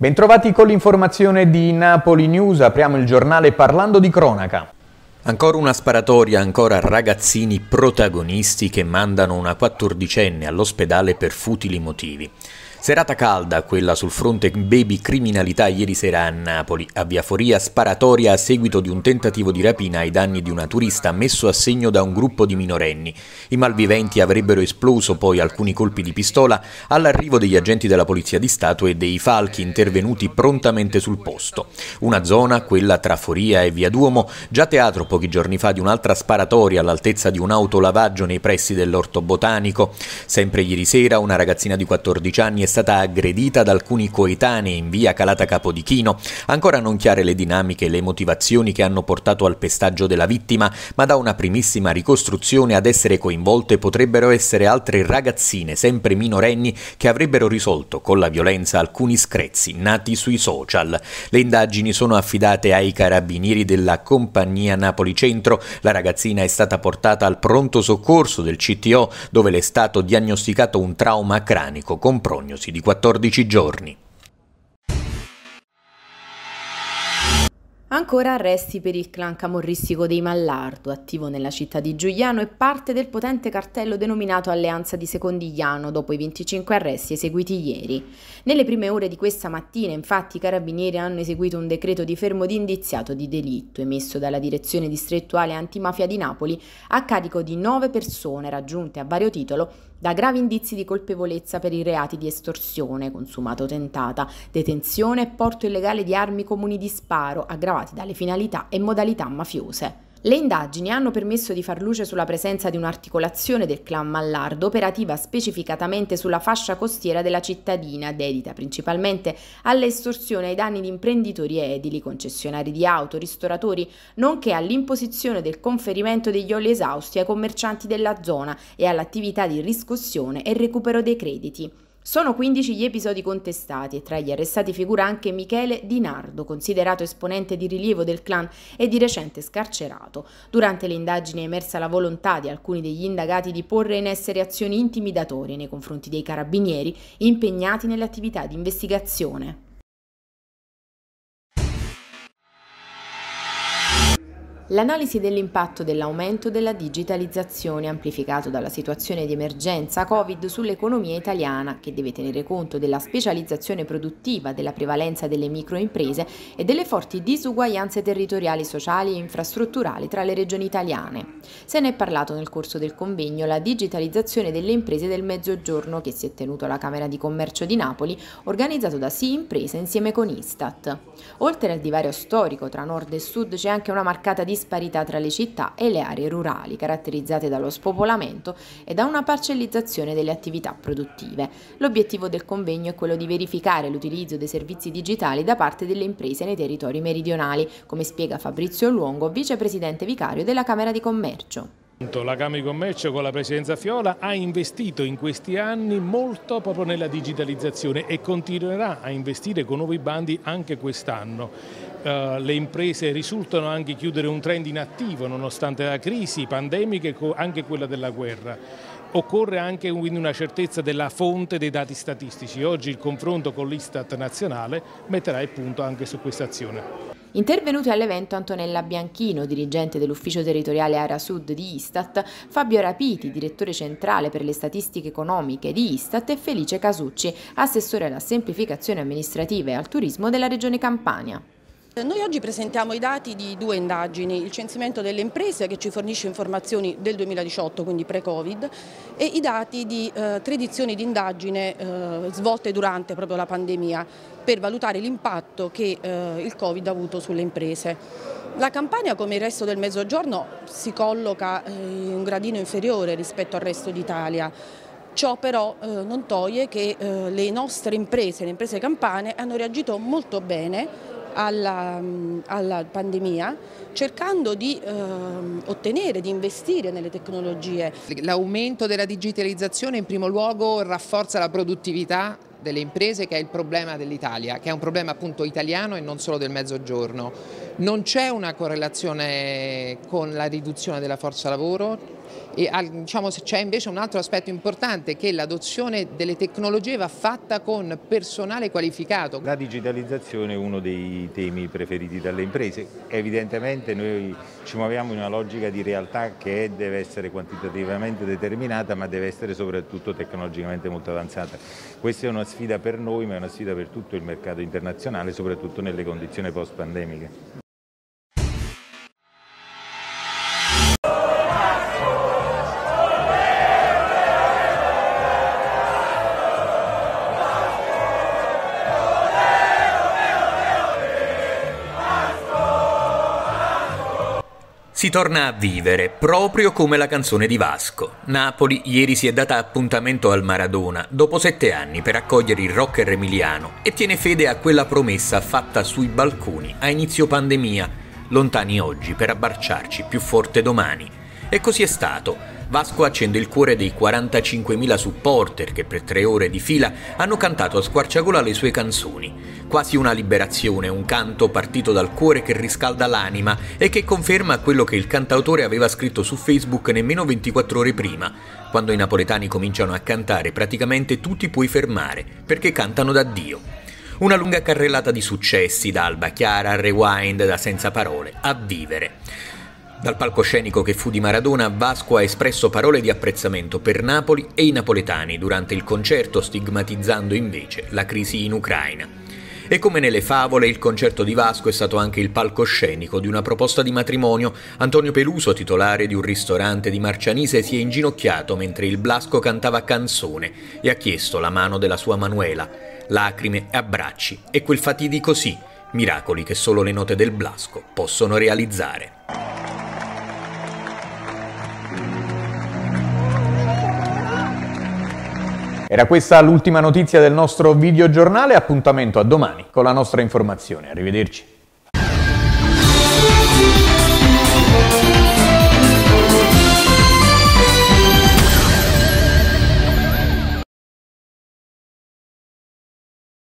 Bentrovati con l'informazione di Napoli News, apriamo il giornale parlando di cronaca. Ancora una sparatoria, ancora ragazzini protagonisti che mandano una quattordicenne all'ospedale per futili motivi. Serata calda, quella sul fronte baby criminalità ieri sera a Napoli. A Via Foria sparatoria a seguito di un tentativo di rapina ai danni di una turista messo a segno da un gruppo di minorenni. I malviventi avrebbero esploso poi alcuni colpi di pistola all'arrivo degli agenti della Polizia di Stato e dei falchi intervenuti prontamente sul posto. Una zona, quella tra Foria e Via Duomo, già teatro pochi giorni fa di un'altra sparatoria all'altezza di un autolavaggio nei pressi dell'orto botanico. Sempre ieri sera una ragazzina di 14 anni è stata aggredita da alcuni coetanei in via Calata Capodichino, ancora non chiare le dinamiche e le motivazioni che hanno portato al pestaggio della vittima, ma da una primissima ricostruzione ad essere coinvolte potrebbero essere altre ragazzine, sempre minorenni, che avrebbero risolto con la violenza alcuni screzzi nati sui social. Le indagini sono affidate ai carabinieri della compagnia Napoli Centro, la ragazzina è stata portata al pronto soccorso del CTO dove le è stato diagnosticato un trauma cranico con prognosi diagnosi di 14 giorni. Ancora arresti per il clan camorristico dei Mallardo, attivo nella città di Giuliano e parte del potente cartello denominato Alleanza di Secondigliano dopo i 25 arresti eseguiti ieri. Nelle prime ore di questa mattina, infatti, i carabinieri hanno eseguito un decreto di fermo di indiziato di delitto emesso dalla Direzione Distrettuale Antimafia di Napoli a carico di nove persone raggiunte a vario titolo da gravi indizi di colpevolezza per i reati di estorsione, consumato tentata, detenzione e porto illegale di armi comuni di sparo, aggravati dalle finalità e modalità mafiose. Le indagini hanno permesso di far luce sulla presenza di un'articolazione del clan Mallardo operativa specificatamente sulla fascia costiera della cittadina, dedita principalmente all'estorsione ai danni di imprenditori edili, concessionari di auto, ristoratori, nonché all'imposizione del conferimento degli oli esausti ai commercianti della zona e all'attività di riscossione e recupero dei crediti. Sono 15 gli episodi contestati e tra gli arrestati figura anche Michele Di Nardo, considerato esponente di rilievo del clan e di recente scarcerato. Durante le indagini è emersa la volontà di alcuni degli indagati di porre in essere azioni intimidatorie nei confronti dei carabinieri impegnati nelle attività di investigazione. L'analisi dell'impatto dell'aumento della digitalizzazione amplificato dalla situazione di emergenza Covid sull'economia italiana, che deve tenere conto della specializzazione produttiva, della prevalenza delle microimprese e delle forti disuguaglianze territoriali, sociali e infrastrutturali tra le regioni italiane. Se ne è parlato nel corso del convegno La digitalizzazione delle imprese del Mezzogiorno che si è tenuto alla Camera di Commercio di Napoli, organizzato da SI Impresa insieme con Istat. Oltre al divario storico tra nord e sud c'è anche una marcata di disparità tra le città e le aree rurali, caratterizzate dallo spopolamento e da una parcellizzazione delle attività produttive. L'obiettivo del convegno è quello di verificare l'utilizzo dei servizi digitali da parte delle imprese nei territori meridionali, come spiega Fabrizio Luongo, vicepresidente vicario della Camera di Commercio. La Camera di Commercio con la Presidenza Fiola ha investito in questi anni molto proprio nella digitalizzazione e continuerà a investire con nuovi bandi anche quest'anno. Uh, le imprese risultano anche chiudere un trend inattivo nonostante la crisi pandemica e anche quella della guerra. Occorre anche quindi una certezza della fonte dei dati statistici. Oggi il confronto con l'Istat nazionale metterà il punto anche su questa azione. Intervenuti all'evento Antonella Bianchino, dirigente dell'ufficio territoriale Area Sud di Istat, Fabio Rapiti, direttore centrale per le statistiche economiche di Istat e Felice Casucci, assessore alla semplificazione amministrativa e al turismo della Regione Campania. Noi oggi presentiamo i dati di due indagini, il censimento delle imprese che ci fornisce informazioni del 2018, quindi pre-Covid, e i dati di eh, tre edizioni di indagine eh, svolte durante proprio la pandemia per valutare l'impatto che eh, il Covid ha avuto sulle imprese. La Campania, come il resto del Mezzogiorno, si colloca eh, in un gradino inferiore rispetto al resto d'Italia. Ciò però eh, non toglie che eh, le nostre imprese, le imprese campane, hanno reagito molto bene alla, alla pandemia cercando di eh, ottenere, di investire nelle tecnologie. L'aumento della digitalizzazione in primo luogo rafforza la produttività delle imprese che è il problema dell'Italia, che è un problema appunto italiano e non solo del mezzogiorno. Non c'è una correlazione con la riduzione della forza lavoro, e, diciamo, c'è invece un altro aspetto importante che l'adozione delle tecnologie va fatta con personale qualificato. La digitalizzazione è uno dei temi preferiti dalle imprese. Evidentemente noi ci muoviamo in una logica di realtà che deve essere quantitativamente determinata ma deve essere soprattutto tecnologicamente molto avanzata. Questa è una sfida per noi ma è una sfida per tutto il mercato internazionale soprattutto nelle condizioni post-pandemiche. Si torna a vivere, proprio come la canzone di Vasco. Napoli ieri si è data appuntamento al Maradona, dopo sette anni, per accogliere il rocker emiliano e tiene fede a quella promessa fatta sui balconi a inizio pandemia, lontani oggi per abbracciarci più forte domani. E così è stato. Vasco accende il cuore dei 45.000 supporter che per tre ore di fila hanno cantato a squarciagola le sue canzoni. Quasi una liberazione, un canto partito dal cuore che riscalda l'anima e che conferma quello che il cantautore aveva scritto su Facebook nemmeno 24 ore prima. Quando i napoletani cominciano a cantare praticamente tu ti puoi fermare, perché cantano da Dio. Una lunga carrellata di successi da Alba Chiara a Rewind, da Senza Parole, a Vivere. Dal palcoscenico che fu di Maradona, Vasco ha espresso parole di apprezzamento per Napoli e i napoletani durante il concerto, stigmatizzando invece la crisi in Ucraina. E come nelle favole, il concerto di Vasco è stato anche il palcoscenico di una proposta di matrimonio. Antonio Peluso, titolare di un ristorante di Marcianise, si è inginocchiato mentre il Blasco cantava canzone e ha chiesto la mano della sua Manuela. Lacrime e abbracci, e quel fatidico sì, miracoli che solo le note del Blasco possono realizzare. Era questa l'ultima notizia del nostro videogiornale, appuntamento a domani con la nostra informazione. Arrivederci.